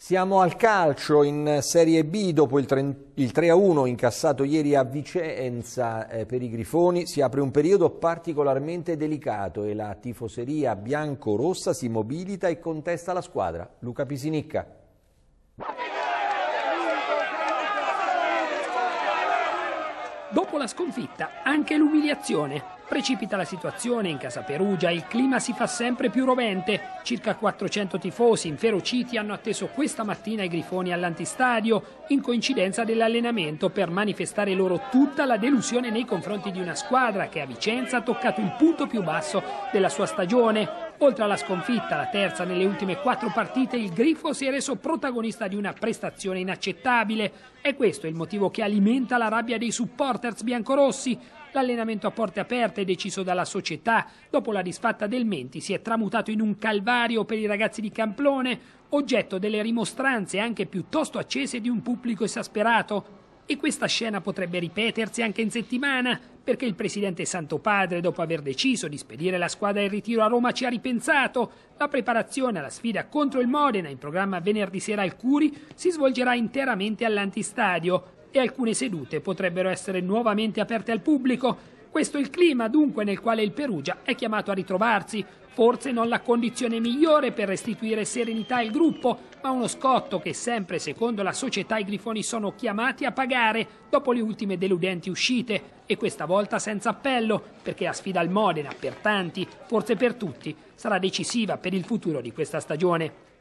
Siamo al calcio in Serie B dopo il 3-1 incassato ieri a Vicenza eh, per i Grifoni. Si apre un periodo particolarmente delicato e la tifoseria bianco-rossa si mobilita e contesta la squadra. Luca Pisinicca. Dopo la sconfitta, anche l'umiliazione. Precipita la situazione in casa Perugia, il clima si fa sempre più rovente. Circa 400 tifosi inferociti hanno atteso questa mattina i grifoni all'antistadio in coincidenza dell'allenamento per manifestare loro tutta la delusione nei confronti di una squadra che a Vicenza ha toccato il punto più basso della sua stagione. Oltre alla sconfitta, la terza nelle ultime quattro partite, il Grifo si è reso protagonista di una prestazione inaccettabile. E questo è il motivo che alimenta la rabbia dei supporters biancorossi. L'allenamento a porte aperte deciso dalla società dopo la disfatta del Menti si è tramutato in un calvario per i ragazzi di Camplone, oggetto delle rimostranze anche piuttosto accese di un pubblico esasperato. E questa scena potrebbe ripetersi anche in settimana, perché il presidente Santo Padre, dopo aver deciso di spedire la squadra in ritiro a Roma, ci ha ripensato. La preparazione alla sfida contro il Modena, in programma venerdì sera al Curi, si svolgerà interamente all'antistadio e alcune sedute potrebbero essere nuovamente aperte al pubblico. Questo è il clima dunque nel quale il Perugia è chiamato a ritrovarsi, Forse non la condizione migliore per restituire serenità al gruppo, ma uno scotto che sempre secondo la società i grifoni sono chiamati a pagare dopo le ultime deludenti uscite e questa volta senza appello, perché la sfida al Modena per tanti, forse per tutti, sarà decisiva per il futuro di questa stagione.